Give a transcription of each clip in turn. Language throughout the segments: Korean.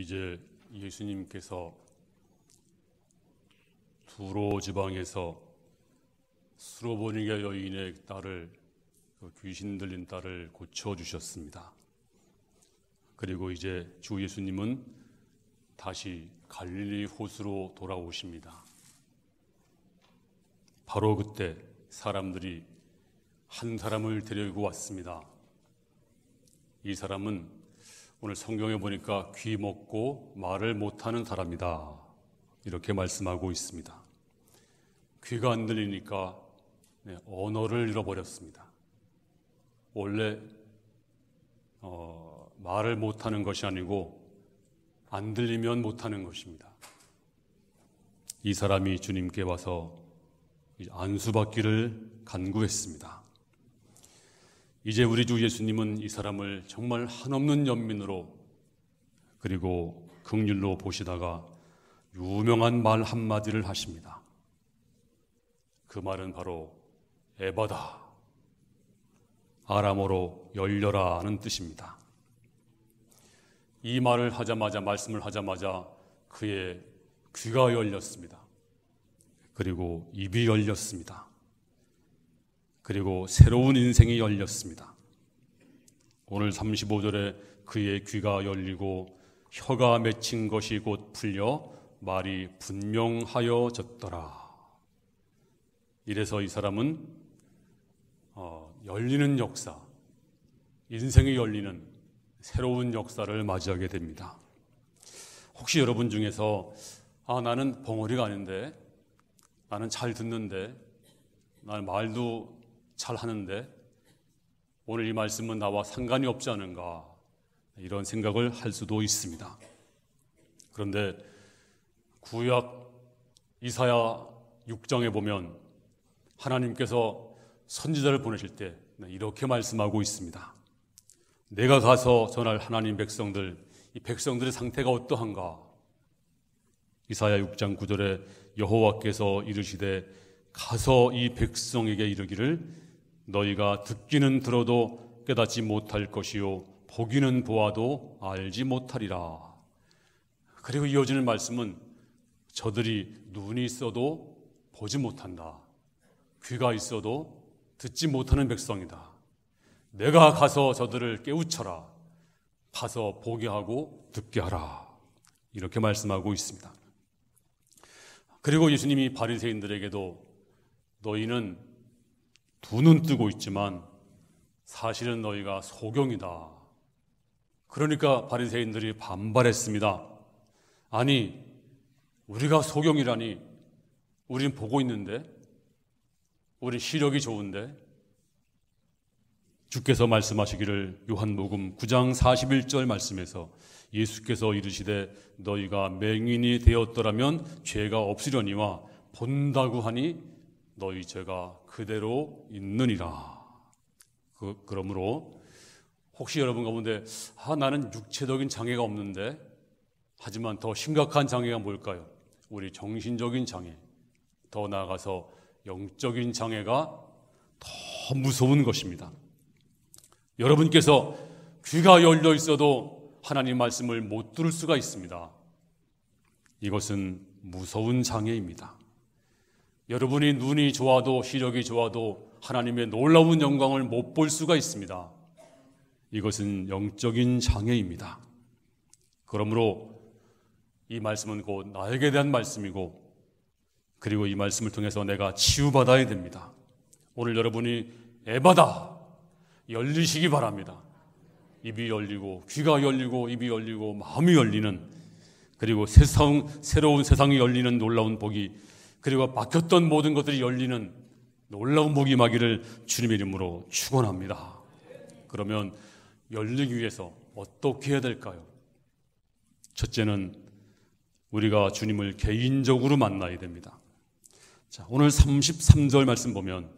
이제 예수님께서 두로 지방에서 수로보니게 여인의 딸을 그 귀신 들린 딸을 고쳐 주셨습니다. 그리고 이제 주 예수님은 다시 갈릴리 호수로 돌아오십니다. 바로 그때 사람들이 한 사람을 데리고 왔습니다. 이 사람은 오늘 성경에 보니까 귀 먹고 말을 못하는 사람이다. 이렇게 말씀하고 있습니다. 귀가 안 들리니까 네, 언어를 잃어버렸습니다. 원래 어, 말을 못하는 것이 아니고 안 들리면 못하는 것입니다. 이 사람이 주님께 와서 안수받기를 간구했습니다. 이제 우리 주 예수님은 이 사람을 정말 한없는 연민으로 그리고 극률로 보시다가 유명한 말 한마디를 하십니다. 그 말은 바로 에바다. 아람어로 열려라 하는 뜻입니다. 이 말을 하자마자 말씀을 하자마자 그의 귀가 열렸습니다. 그리고 입이 열렸습니다. 그리고 새로운 인생이 열렸습니다. 오늘 35절에 그의 귀가 열리고 혀가 맺힌 것이 곧 풀려 말이 분명하여졌더라. 이래서 이 사람은 어, 열리는 역사, 인생이 열리는 새로운 역사를 맞이하게 됩니다. 혹시 여러분 중에서 아 나는 벙어리가 아닌데 나는 잘 듣는데 나는 말도 잘 하는데 오늘 이 말씀은 나와 상관이 없지 않은가 이런 생각을 할 수도 있습니다. 그런데 구약 이사야 6장에 보면 하나님께서 선지자를 보내실 때 네, 이렇게 말씀하고 있습니다. 내가 가서 전할 하나님 백성들 이 백성들의 상태가 어떠한가? 이사야 6장 9절에 여호와께서 이르시되 가서 이 백성에게 이르기를 너희가 듣기는 들어도 깨닫지 못할 것이요 보기는 보아도 알지 못하리라. 그리고 이어지는 말씀은 저들이 눈이 있어도 보지 못한다. 귀가 있어도 듣지 못하는 백성이다. 내가 가서 저들을 깨우쳐라. 가서 보게 하고 듣게 하라. 이렇게 말씀하고 있습니다. 그리고 예수님이 바리새인들에게도 너희는 두눈 뜨고 있지만 사실은 너희가 소경이다. 그러니까 바리새인들이 반발했습니다. 아니, 우리가 소경이라니 우린 보고 있는데 우리 시력이 좋은데 주께서 말씀하시기를 요한복음 9장 41절 말씀에서 예수께서 이르시되 너희가 맹인이 되었더라면 죄가 없으려니와 본다고 하니 너희 죄가 그대로 있느니라. 그, 그러므로 혹시 여러분 가운데 아, 나는 육체적인 장애가 없는데 하지만 더 심각한 장애가 뭘까요? 우리 정신적인 장애. 더 나아가서 영적인 장애가 더 무서운 것입니다. 여러분께서 귀가 열려 있어도 하나님 말씀을 못 들을 수가 있습니다. 이것은 무서운 장애입니다. 여러분이 눈이 좋아도 시력이 좋아도 하나님의 놀라운 영광을 못 볼 수가 있습니다. 이것은 영적인 장애입니다. 그러므로 이 말씀은 곧 나에게 대한 말씀이고 그리고 이 말씀을 통해서 내가 치유받아야 됩니다. 오늘 여러분이 에바다 열리시기 바랍니다. 입이 열리고 귀가 열리고 입이 열리고 마음이 열리는 그리고 세상 새로운 세상이 열리는 놀라운 복이 그리고 바뀌었던 모든 것들이 열리는 놀라운 목임하기를 주님의 이름으로 축원합니다. 그러면 열리기 위해서 어떻게 해야 될까요? 첫째는 우리가 주님을 개인적으로 만나야 됩니다. 자, 오늘 33절 말씀 보면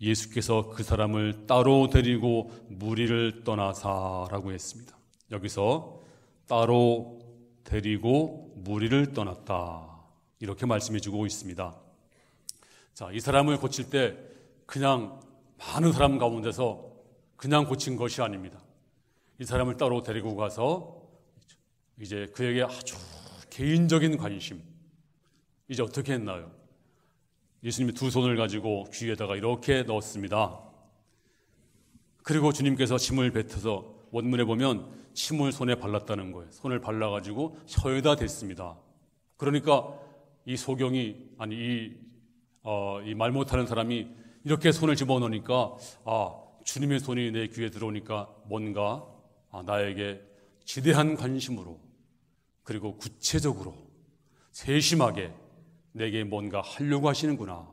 예수께서 그 사람을 따로 데리고 무리를 떠나사라고 했습니다. 여기서 따로 데리고 무리를 떠났다. 이렇게 말씀해 주고 있습니다. 자, 이 사람을 고칠 때 그냥 많은 사람 가운데서 그냥 고친 것이 아닙니다. 이 사람을 따로 데리고 가서 이제 그에게 아주 개인적인 관심. 이제 어떻게 했나요? 예수님이 두 손을 가지고 귀에다가 이렇게 넣었습니다. 그리고 주님께서 침을 뱉어서 원문에 보면 침을 손에 발랐다는 거예요. 손을 발라가지고 혀에다 댔습니다. 그러니까 이 소경이 아니 이, 어, 이 말 못하는 사람이 이렇게 손을 집어넣으니까 아 주님의 손이 내 귀에 들어오니까 뭔가 아, 나에게 지대한 관심으로 그리고 구체적으로 세심하게 내게 뭔가 하려고 하시는구나.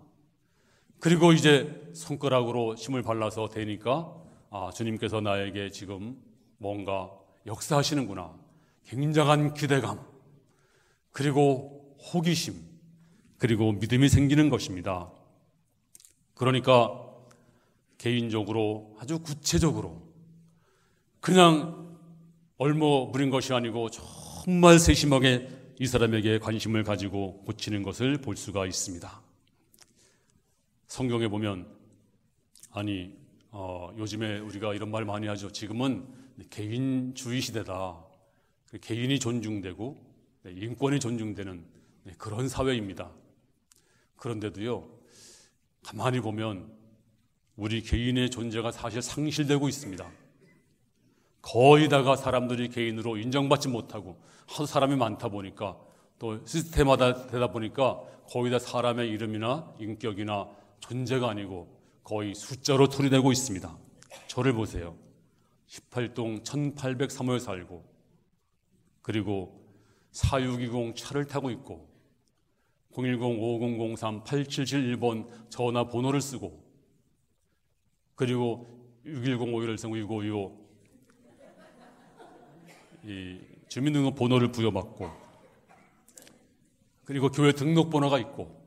그리고 이제 손가락으로 힘을 발라서 대니까 아, 주님께서 나에게 지금 뭔가 역사하시는구나. 굉장한 기대감. 그리고 호기심, 그리고 믿음이 생기는 것입니다. 그러니까 개인적으로 아주 구체적으로 그냥 얼마무린 것이 아니고 정말 세심하게 이 사람에게 관심을 가지고 고치는 것을 볼 수가 있습니다. 성경에 보면 아니 어, 요즘에 우리가 이런 말 많이 하죠. 지금은 개인주의 시대다. 개인이 존중되고 네, 인권이 존중되는 네, 그런 사회입니다. 그런데도요, 가만히 보면 우리 개인의 존재가 사실 상실되고 있습니다. 거의 다가 사람들이 개인으로 인정받지 못하고 하도 사람이 많다 보니까 또 시스템화되다 다 보니까 거의 다 사람의 이름이나 인격이나 존재가 아니고 거의 숫자로 처리되고 있습니다. 저를 보세요. 18동 1803호에 살고 그리고 4620 차를 타고 있고 010-5003-8771번 전화 번호를 쓰고 그리고 610-5113-5965이 주민등록 번호를 부여받고 그리고 교회 등록번호가 있고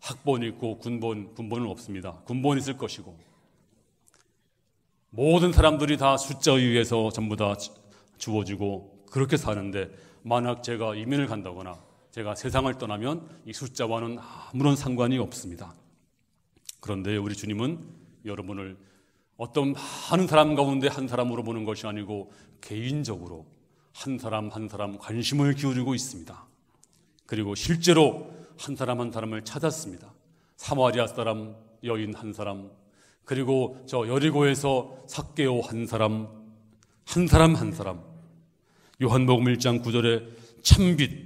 학번 있고 군번, 군번은 없습니다. 군번이 있을 것이고 모든 사람들이 다 숫자에 의해서 전부 다 주어지고 그렇게 사는데 만약 제가 이민을 간다거나 제가 세상을 떠나면 이 숫자와는 아무런 상관이 없습니다. 그런데 우리 주님은 여러분을 어떤 많은 사람 가운데 한 사람으로 보는 것이 아니고 개인적으로 한 사람 한 사람 관심을 기울이고 있습니다. 그리고 실제로 한 사람 한 사람을 찾았습니다. 사마리아 사람 여인 한 사람 그리고 저 여리고에서 삭개오 한 사람 한 사람 한 사람 요한복음 1장 9절에 참빛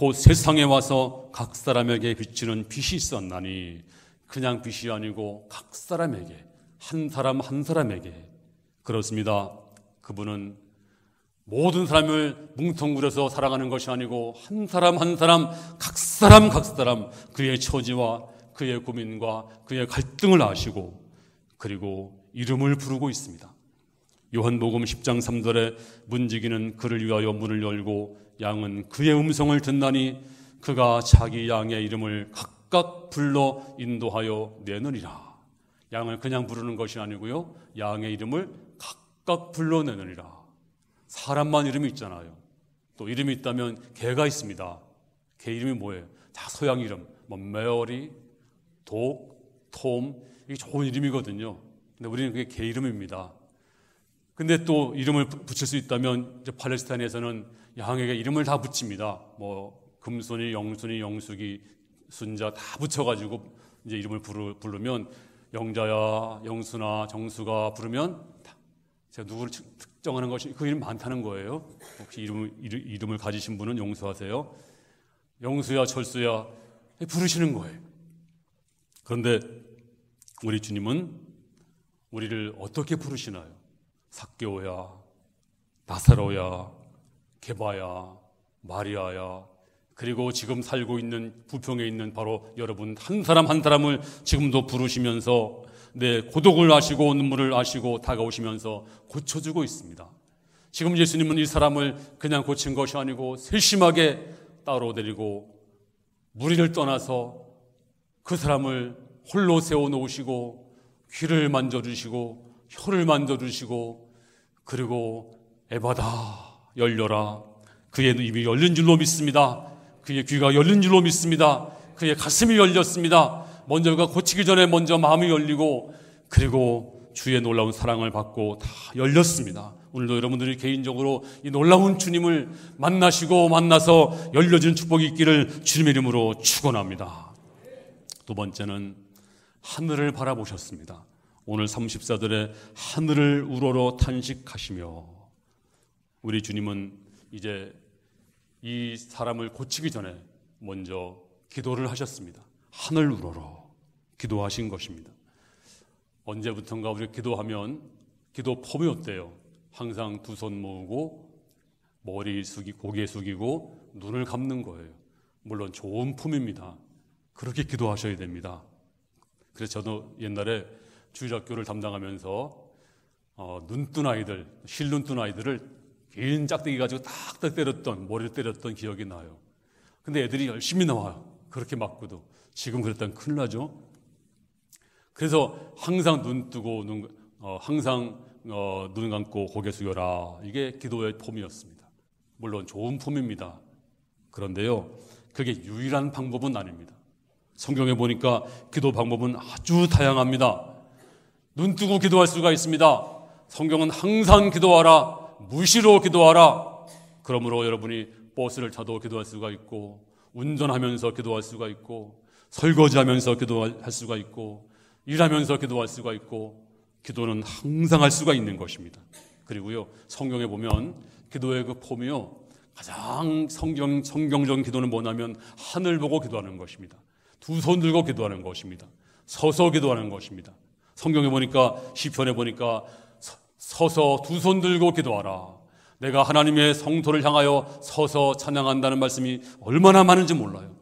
곧 세상에 와서 각 사람에게 비치는 빛이 있었나니 그냥 빛이 아니고 각 사람에게 한 사람 한 사람에게 그렇습니다. 그분은 모든 사람을 뭉텅그려서 살아가는 것이 아니고 한 사람 한 사람 각 사람 각 사람 그의 처지와 그의 고민과 그의 갈등을 아시고 그리고 이름을 부르고 있습니다. 요한복음 10장 3절에 문지기는 그를 위하여 문을 열고 양은 그의 음성을 듣나니 그가 자기 양의 이름을 각각 불러 인도하여 내느니라. 양을 그냥 부르는 것이 아니고요. 양의 이름을 각각 불러내느니라. 사람만 이름이 있잖아요. 또 이름이 있다면 개가 있습니다. 개 이름이 뭐예요? 다 소양 이름. 뭐 메어리, 독, 톰. 이게 좋은 이름이거든요. 근데 우리는 그게 개 이름입니다. 근데 또 이름을 붙일 수 있다면 이제 팔레스타인에서는 양에게 이름을 다 붙입니다. 뭐 금순이, 영순이, 영숙이, 순자 다 붙여가지고 이제 이름을 부르, 부르면 영자야, 영순아, 정수가 부르면 제가 누구를 특정하는 것이 그 이름 많다는 거예요. 혹시 이름, 이름을 가지신 분은 용서하세요. 영수야, 철수야 부르시는 거예요. 그런데 우리 주님은 우리를 어떻게 부르시나요? 삭개오야, 나사로야, 개바야, 마리아야, 그리고 지금 살고 있는 부평에 있는 바로 여러분 한 사람 한 사람을 지금도 부르시면서 내 고독을 아시고 눈물을 아시고 다가오시면서 고쳐주고 있습니다. 지금 예수님은 이 사람을 그냥 고친 것이 아니고 세심하게 따로 데리고 무리를 떠나서 그 사람을 홀로 세워놓으시고 귀를 만져주시고 혀를 만져주시고 그리고 에바다 열려라. 그의 입이 열린 줄로 믿습니다. 그의 귀가 열린 줄로 믿습니다. 그의 가슴이 열렸습니다. 먼저 그가 고치기 전에 먼저 마음이 열리고 그리고 주의 놀라운 사랑을 받고 다 열렸습니다. 오늘도 여러분들이 개인적으로 이 놀라운 주님을 만나시고 만나서 열려진 축복이 있기를 주님의 이름으로 축원합니다. 두 번째는 하늘을 바라보셨습니다. 오늘 3 4들의 하늘을 우러러 탄식하시며 우리 주님은 이제 이 사람을 고치기 전에 먼저 기도를 하셨습니다. 하늘 우러러 기도하신 것입니다. 언제부턴가 우리 기도하면 기도 폼이 어때요? 항상 두 손 모으고 머리 숙이 고개 숙이고 눈을 감는 거예요. 물론 좋은 품입니다. 그렇게 기도하셔야 됩니다. 그래서 저도 옛날에 주일학교를 담당하면서 어, 눈뜬 아이들, 실눈뜬 아이들을 긴 짝대기 가지고 딱딱 때렸던, 머리를 때렸던 기억이 나요. 근데 애들이 열심히 나와요. 그렇게 맞고도. 지금 그랬던면 큰일 나죠? 그래서 항상 눈 뜨고, 눈, 어, 항상 어, 눈 감고 고개 숙여라. 이게 기도의 폼이었습니다. 물론 좋은 폼입니다. 그런데요, 그게 유일한 방법은 아닙니다. 성경에 보니까 기도 방법은 아주 다양합니다. 눈 뜨고 기도할 수가 있습니다. 성경은 항상 기도하라. 무시로 기도하라. 그러므로 여러분이 버스를 타도 기도할 수가 있고 운전하면서 기도할 수가 있고 설거지하면서 기도할 수가 있고 일하면서 기도할 수가 있고 기도는 항상 할 수가 있는 것입니다. 그리고요 성경에 보면 기도의 그 폼이요 가장 성경 성경적인 기도는 뭐냐면 하늘 보고 기도하는 것입니다. 두 손 들고 기도하는 것입니다. 서서 기도하는 것입니다. 성경에 보니까 시편에 보니까 서서 두 손 들고 기도하라. 내가 하나님의 성소를 향하여 서서 찬양한다는 말씀이 얼마나 많은지 몰라요.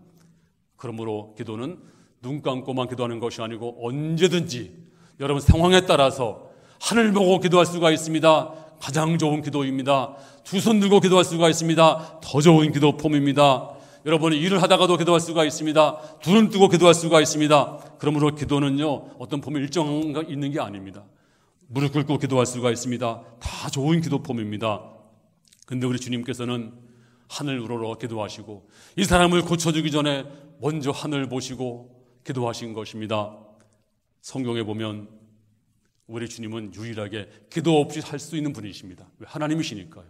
그러므로 기도는 눈 감고만 기도하는 것이 아니고 언제든지 여러분 상황에 따라서 하늘 보고 기도할 수가 있습니다. 가장 좋은 기도입니다. 두 손 들고 기도할 수가 있습니다. 더 좋은 기도 폼입니다. 여러분이 일을 하다가도 기도할 수가 있습니다. 두눈 뜨고 기도할 수가 있습니다. 그러므로 기도는요, 어떤 폼이 일정 있는 게 아닙니다. 무릎 꿇고 기도할 수가 있습니다. 다 좋은 기도폼입니다. 근데 우리 주님께서는 하늘 우러러 기도하시고 이 사람을 고쳐주기 전에 먼저 하늘 보시고 기도하신 것입니다. 성경에 보면 우리 주님은 유일하게 기도 없이 할 수 있는 분이십니다. 하나님이시니까요.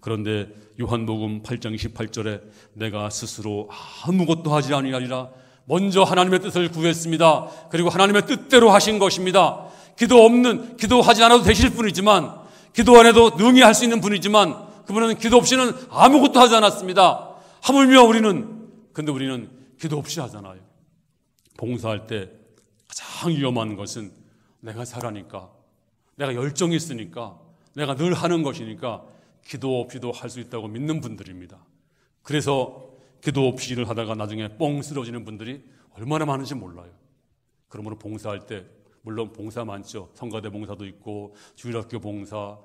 그런데 요한복음 8장 28절에 내가 스스로 아무것도 하지 아니하리라 먼저 하나님의 뜻을 구했습니다. 그리고 하나님의 뜻대로 하신 것입니다. 기도 없는, 기도하지 않아도 되실 분이지만, 기도 안 해도 능히 할 수 있는 분이지만, 그분은 기도 없이는 아무것도 하지 않았습니다. 하물며 우리는, 근데 우리는 기도 없이 하잖아요. 봉사할 때 가장 위험한 것은 내가 살아니까, 내가 열정이 있으니까, 내가 늘 하는 것이니까, 기도 없이도 할 수 있다고 믿는 분들입니다. 그래서 기도 없이 일을 하다가 나중에 뻥 쓰러지는 분들이 얼마나 많은지 몰라요. 그러므로 봉사할 때 물론 봉사 많죠. 성가대 봉사도 있고 주일학교 봉사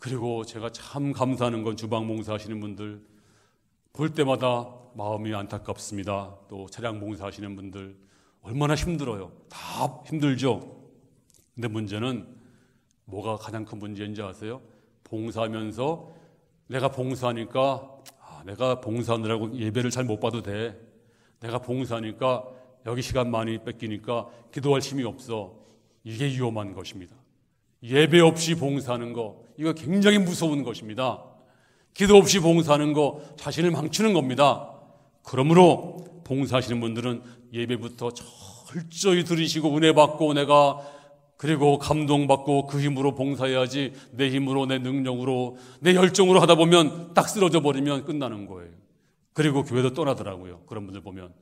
그리고 제가 참 감사하는 건 주방 봉사하시는 분들 볼 때마다 마음이 안타깝습니다. 또 차량 봉사하시는 분들 얼마나 힘들어요. 다 힘들죠. 근데 문제는 뭐가 가장 큰 문제인지 아세요? 봉사하면서 내가 봉사하니까 아, 내가 봉사하느라고 예배를 잘 못 봐도 돼. 내가 봉사하니까 여기 시간 많이 뺏기니까 기도할 힘이 없어. 이게 위험한 것입니다. 예배 없이 봉사하는 거, 이거 굉장히 무서운 것입니다. 기도 없이 봉사하는 거, 자신을 망치는 겁니다. 그러므로 봉사하시는 분들은 예배부터 철저히 들이시고 은혜 받고 내가 그리고 감동받고 그 힘으로 봉사해야지 내 힘으로 내 능력으로 내 열정으로 하다 보면 딱 쓰러져 버리면 끝나는 거예요. 그리고 교회도 떠나더라고요. 그런 분들 보면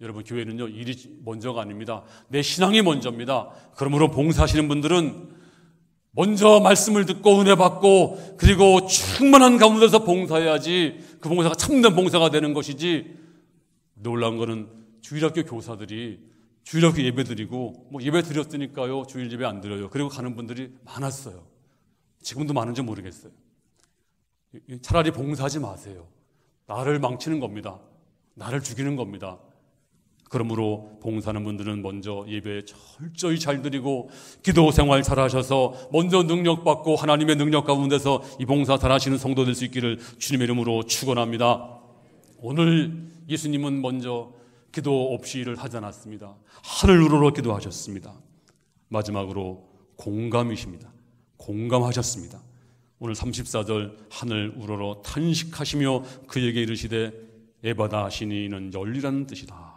여러분 교회는요 일이 먼저가 아닙니다. 내 신앙이 먼저입니다. 그러므로 봉사하시는 분들은 먼저 말씀을 듣고 은혜 받고 그리고 충만한 가운데서 봉사해야지 그 봉사가 참된 봉사가 되는 것이지 놀란 거는 주일학교 교사들이 주일학교 예배 드리고 뭐 예배 드렸으니까요 주일 예배 안 드려요 그리고 가는 분들이 많았어요 지금도 많은지 모르겠어요 차라리 봉사하지 마세요 나를 망치는 겁니다 나를 죽이는 겁니다 그러므로 봉사하는 분들은 먼저 예배 철저히 잘 드리고 기도 생활 잘 하셔서 먼저 능력 받고 하나님의 능력 가운데서 이 봉사 잘 하시는 성도 될 수 있기를 주님의 이름으로 축원합니다. 오늘 예수님은 먼저 기도 없이 일을 하지 않았습니다. 하늘 우러러 기도하셨습니다. 마지막으로 공감이십니다. 공감하셨습니다. 오늘 34절 하늘 우러러 탄식하시며 그에게 이르시되 에바다 하시니는 열리라는 뜻이다.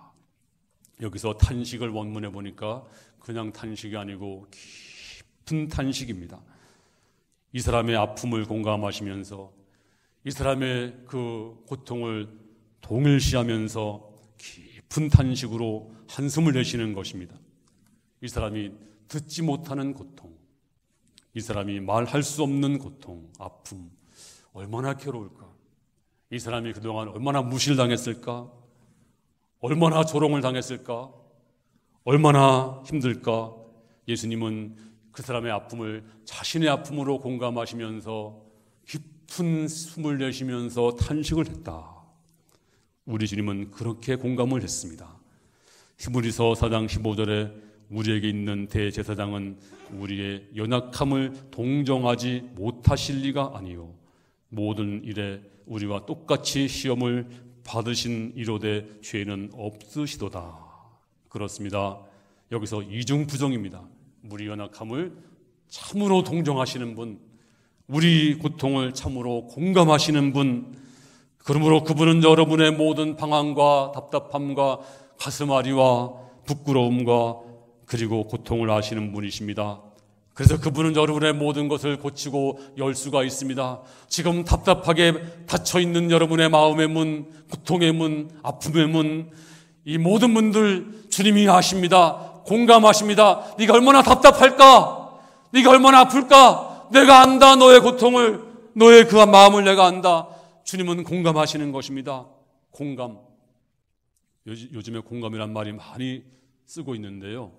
여기서 탄식을 원문해 보니까 그냥 탄식이 아니고 깊은 탄식입니다. 이 사람의 아픔을 공감하시면서 이 사람의 그 고통을 동일시하면서 깊은 탄식으로 한숨을 내쉬는 것입니다. 이 사람이 듣지 못하는 고통, 이 사람이 말할 수 없는 고통, 아픔, 얼마나 괴로울까? 이 사람이 그동안 얼마나 무시 당했을까? 얼마나 조롱을 당했을까? 얼마나 힘들까? 예수님은 그 사람의 아픔을 자신의 아픔으로 공감하시면서 깊은 숨을 내쉬면서 탄식을 했다. 우리 주님은 그렇게 공감을 했습니다. 히브리서 4장 15절에 우리에게 있는 대제사장은 우리의 연약함을 동정하지 못하실 리가 아니요 모든 일에 우리와 똑같이 시험을 받으신 이로되 죄는 없으시도다. 그렇습니다. 여기서 이중부정입니다. 우리 연약함을 참으로 동정하시는 분, 우리 고통을 참으로 공감하시는 분, 그러므로 그분은 여러분의 모든 방황과 답답함과 가슴앓이와 부끄러움과 그리고 고통을 아시는 분이십니다. 그래서 그분은 여러분의 모든 것을 고치고 열 수가 있습니다. 지금 답답하게 닫혀 있는 여러분의 마음의 문, 고통의 문, 아픔의 문, 이 모든 분들 주님이 아십니다. 공감하십니다. 네가 얼마나 답답할까? 네가 얼마나 아플까? 내가 안다. 너의 고통을, 너의 그 마음을 내가 안다. 주님은 공감하시는 것입니다. 공감. 요즘에 공감이란 말이 많이 쓰고 있는데요.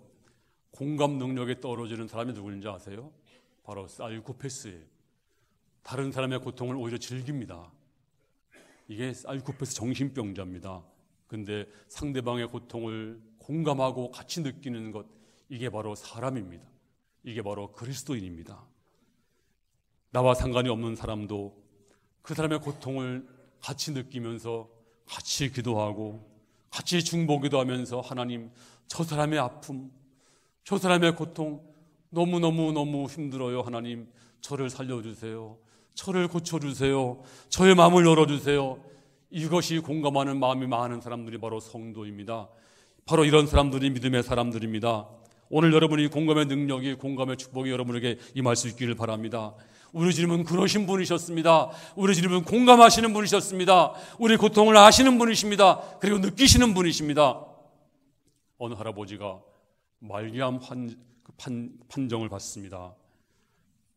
공감 능력이 떨어지는 사람이 누구인지 아세요? 바로 사이코패스예요. 다른 사람의 고통을 오히려 즐깁니다. 이게 사이코패스 정신병자입니다. 근데 상대방의 고통을 공감하고 같이 느끼는 것 이게 바로 사람입니다. 이게 바로 그리스도인입니다. 나와 상관이 없는 사람도 그 사람의 고통을 같이 느끼면서 같이 기도하고 같이 중보기도 하면서 하나님 저 사람의 아픔 저 사람의 고통 너무너무너무 힘들어요. 하나님, 저를 살려주세요. 저를 고쳐주세요. 저의 마음을 열어주세요. 이것이 공감하는 마음이 많은 사람들이 바로 성도입니다. 바로 이런 사람들이 믿음의 사람들입니다. 오늘 여러분이 공감의 능력이 공감의 축복이 여러분에게 임할 수 있기를 바랍니다. 우리 주님은 그러신 분이셨습니다. 우리 주님은 공감하시는 분이셨습니다. 우리 고통을 아시는 분이십니다. 그리고 느끼시는 분이십니다. 어느 할아버지가 말기암 환, 그 판, 판정을 받습니다.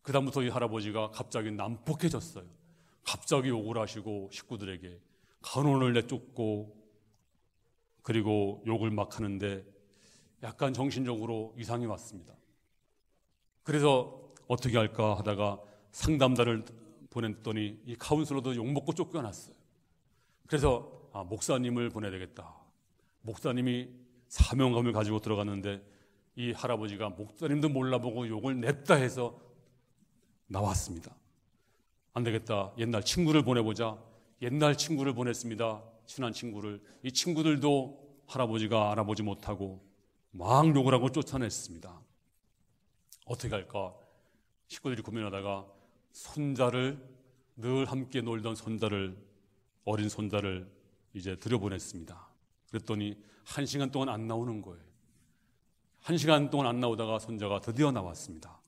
그 다음부터 이 할아버지가 갑자기 난폭해졌어요. 갑자기 욕을 하시고 식구들에게 간혼을 내쫓고 그리고 욕을 막 하는데 약간 정신적으로 이상이 왔습니다. 그래서 어떻게 할까 하다가 상담자를 보냈더니 이 카운슬러도 욕먹고 쫓겨났어요. 그래서 아, 목사님을 보내야 되겠다. 목사님이 사명감을 가지고 들어갔는데 이 할아버지가 목사님도 몰라보고 욕을 냈다 해서 나왔습니다. 안 되겠다. 옛날 친구를 보내보자. 옛날 친구를 보냈습니다. 친한 친구를. 이 친구들도 할아버지가 알아보지 못하고 막 욕을 하고 쫓아냈습니다. 어떻게 할까? 식구들이 고민하다가 손자를 늘 함께 놀던 손자를 어린 손자를 이제 들여보냈습니다. 그랬더니 한 시간 동안 안 나오는 거예요. 한 시간 동안 안 나오다가 손자가 드디어 나왔습니다.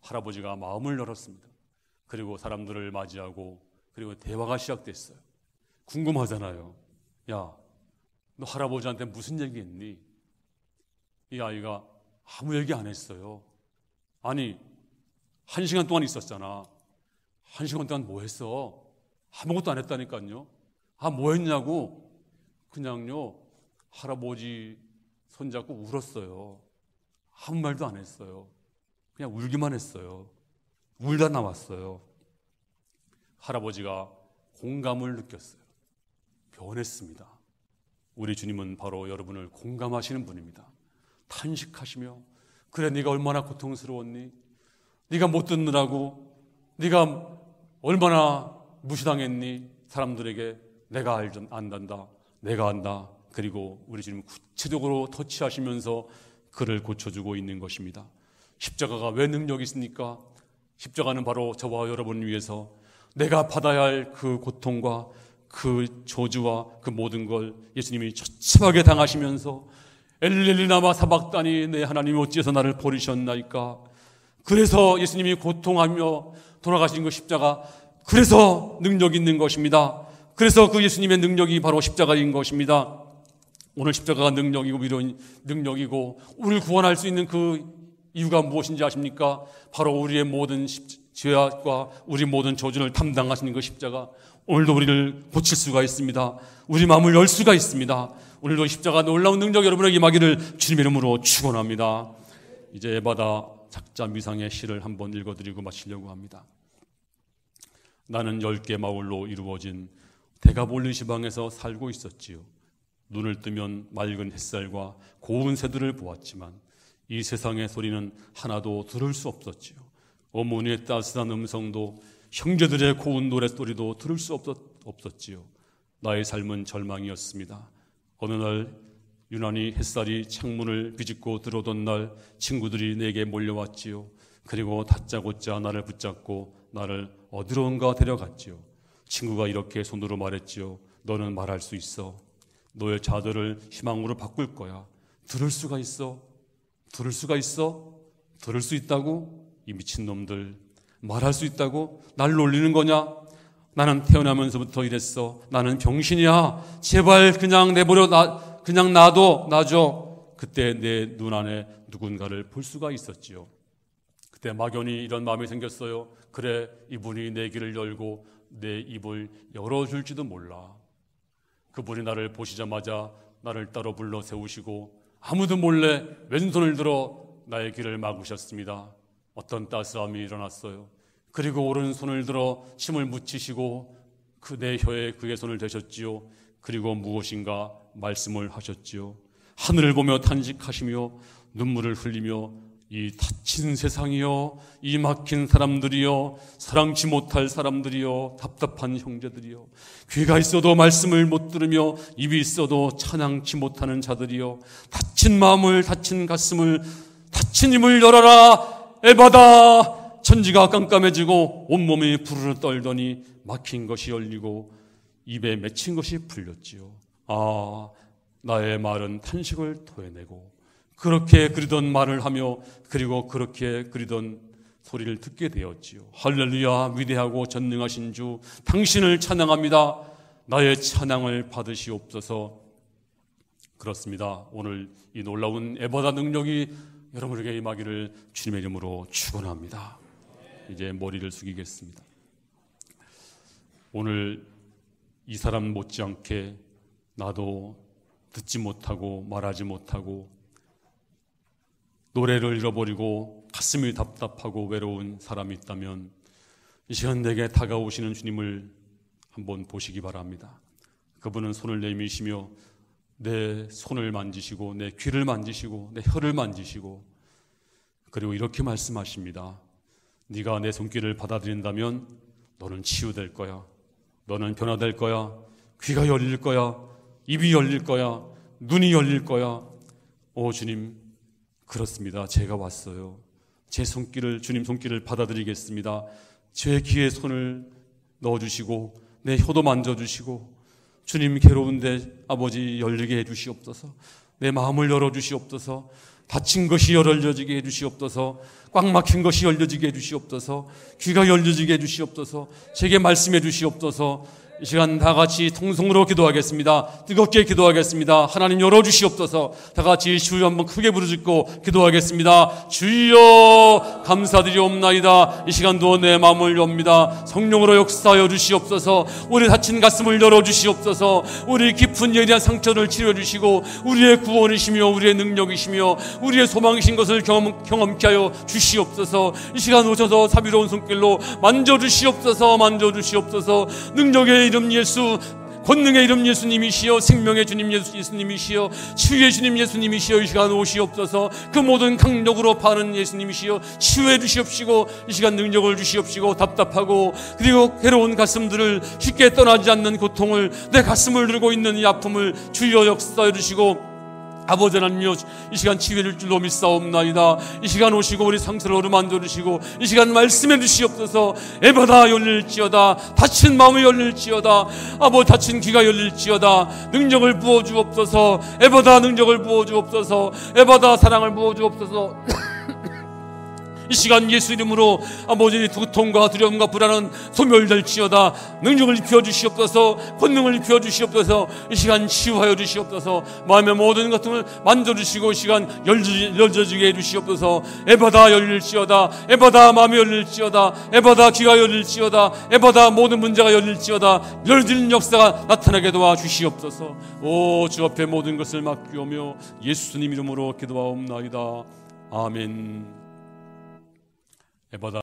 할아버지가 마음을 열었습니다. 그리고 사람들을 맞이하고 그리고 대화가 시작됐어요. 궁금하잖아요. 야, 너 할아버지한테 무슨 얘기 했니? 이 아이가 아무 얘기 안 했어요. 아니, 한 시간 동안 있었잖아. 한 시간 동안 뭐 했어? 아무것도 안 했다니까요. 아, 뭐 했냐고? 그냥요, 할아버지 손잡고 울었어요. 아무 말도 안 했어요. 그냥 울기만 했어요. 울다 나왔어요. 할아버지가 공감을 느꼈어요. 변했습니다. 우리 주님은 바로 여러분을 공감하시는 분입니다. 탄식하시며 그래 네가 얼마나 고통스러웠니? 네가 못 듣느라고 네가 얼마나 무시당했니? 사람들에게 내가 알 안단다. 내가 안다. 그리고 우리 주님 구체적으로 터치하시면서 그를 고쳐주고 있는 것입니다. 십자가가 왜 능력이 있습니까? 십자가는 바로 저와 여러분을 위해서 내가 받아야 할 그 고통과 그 저주와 그 모든 걸 예수님이 처참하게 당하시면서 엘리나마 사박다니 내 하나님 어찌해서 나를 버리셨나이까 그래서 예수님이 고통하며 돌아가신 그 십자가 그래서 능력 있는 것입니다. 그래서 그 예수님의 능력이 바로 십자가인 것입니다. 오늘 십자가가 능력이고 위로인 능력이고 우리를 구원할 수 있는 그 이유가 무엇인지 아십니까? 바로 우리의 모든 죄악과 우리 모든 저주를 담당하시는 그 십자가 오늘도 우리를 고칠 수가 있습니다. 우리 마음을 열 수가 있습니다. 오늘도 십자가 놀라운 능력 여러분에게 임하기를 주님의 이름으로 축원합니다. 이제 바다 작자 미상의 시를 한번 읽어드리고 마치려고 합니다. 나는 열 개 마을로 이루어진 대가볼리 지방에서 살고 있었지요. 눈을 뜨면 맑은 햇살과 고운 새들을 보았지만 이 세상의 소리는 하나도 들을 수 없었지요. 어머니의 따스한 음성도 형제들의 고운 노랫소리도 들을 수 없었, 지요 나의 삶은 절망이었습니다. 어느 날 유난히 햇살이 창문을 비집고 들어오던 날 친구들이 내게 몰려왔지요. 그리고 다짜고짜 나를 붙잡고 나를 어디론가 데려갔지요. 친구가 이렇게 손으로 말했지요. 너는 말할 수 있어. 너의 자들을 희망으로 바꿀 거야. 들을 수가 있어. 들을 수가 있어. 들을 수 있다고? 이 미친놈들. 말할 수 있다고? 날 놀리는 거냐? 나는 태어나면서부터 이랬어. 나는 병신이야. 제발 그냥 내버려 나, 그냥 놔둬. 놔줘. 그때 내 눈 안에 누군가를 볼 수가 있었지요. 그때 막연히 이런 마음이 생겼어요. 그래, 이분이 내 길을 열고 내 입을 열어줄지도 몰라. 그분이 나를 보시자마자 나를 따로 불러 세우시고 아무도 몰래 왼손을 들어 나의 길을 막으셨습니다. 어떤 따스함이 일어났어요. 그리고 오른손을 들어 침을 묻히시고 그 내 혀에 그의 손을 대셨지요. 그리고 무엇인가 말씀을 하셨지요. 하늘을 보며 탄식하시며 눈물을 흘리며 이 다친 세상이요, 이 막힌 사람들이요, 사랑치 못할 사람들이요, 답답한 형제들이요, 귀가 있어도 말씀을 못 들으며 입이 있어도 찬양치 못하는 자들이요, 다친 마음을, 다친 가슴을, 다친 힘을 열어라, 에바다! 천지가 깜깜해지고 온몸이 부르르 떨더니 막힌 것이 열리고 입에 맺힌 것이 풀렸지요. 아, 나의 말은 탄식을 토해내고 그렇게 그리던 말을 하며 그리고 그렇게 그리던 소리를 듣게 되었지요. 할렐루야, 위대하고 전능하신 주, 당신을 찬양합니다. 나의 찬양을 받으시옵소서. 그렇습니다. 오늘 이 놀라운 에바다 능력이 여러분에게 임하기를 주님의 이름으로 축원합니다. 이제 머리를 숙이겠습니다. 오늘 이 사람 못지않게 나도 듣지 못하고 말하지 못하고 노래를 잃어버리고 가슴이 답답하고 외로운 사람이 있다면 이 시간 내게 다가오시는 주님을 한번 보시기 바랍니다. 그분은 손을 내미시며 내 손을 만지시고 내 귀를 만지시고 내 혀를 만지시고 그리고 이렇게 말씀하십니다. 네가 내 손길을 받아들인다면 너는 치유될 거야. 너는 변화될 거야. 귀가 열릴 거야. 입이 열릴 거야. 눈이 열릴 거야. 오 주님 그렇습니다. 제가 왔어요. 제 손길을 주님 손길을 받아들이겠습니다. 제 귀에 손을 넣어주시고 내 혀도 만져주시고 주님 괴로운데 아버지 열리게 해주시옵소서. 내 마음을 열어주시옵소서. 닫힌 것이 열려지게 해주시옵소서. 꽉 막힌 것이 열려지게 해주시옵소서. 귀가 열려지게 해주시옵소서. 제게 말씀해 주시옵소서. 이 시간 다 같이 통성으로 기도하겠습니다. 뜨겁게 기도하겠습니다. 하나님 열어주시옵소서. 다 같이 주여 한번 크게 부르짖고 기도하겠습니다. 주여 감사드리옵나이다. 이 시간도 내 마음을 엽니다. 성령으로 역사여 주시옵소서. 우리 다친 가슴을 열어 주시옵소서. 우리 깊은 예리한 상처를 치료해 주시고 우리의 구원이시며 우리의 능력이시며 우리의 소망이신 것을 경험, 경험케 하여 주시옵소서. 이 시간 오셔서 사비로운 손길로 만져 주시옵소서. 만져 주시옵소서. 능력의 이름 예수 권능의 이름 예수님이시여 생명의 주님 예수, 예수님이시여 치유의 주님 예수님이시여 이 시간 오시옵소서 그 모든 강력으로 파는 예수님이시여 치유해 주시옵시고 이 시간 능력을 주시옵시고 답답하고 그리고 괴로운 가슴들을 쉽게 떠나지 않는 고통을 내 가슴을 들고 있는 이 아픔을 주여 역사해 주시고 아버지 하나님이여 이 시간 치유해줄 줄로 믿사옵나이다 이 시간 오시고 우리 상처를 어루만져 주시고 이 시간 말씀해 주시옵소서 에바다 열릴지어다 다친 마음이 열릴지어다 아버 다친 귀가 열릴지어다 능력을 부어주옵소서 에바다 능력을 부어주옵소서 에바다 사랑을 부어주옵소서 이 시간 예수 이름으로 아버지 두통과 두려움과 불안은 소멸될지어다 능력을 비워 주시옵소서 권능을 비워 주시옵소서 이 시간 치유하여 주시옵소서 마음의 모든 것을 들 만져주시고 이 시간 열려주게 해주시옵소서 에바다 열릴지어다 에바다 마음이 열릴지어다 에바다 귀가 열릴지어다 에바다 모든 문제가 열릴지어다 열리는 역사가 나타나게 도와주시옵소서 오 주 앞에 모든 것을 맡기오며 예수님 이름으로 기도하옵나이다 아멘 It was.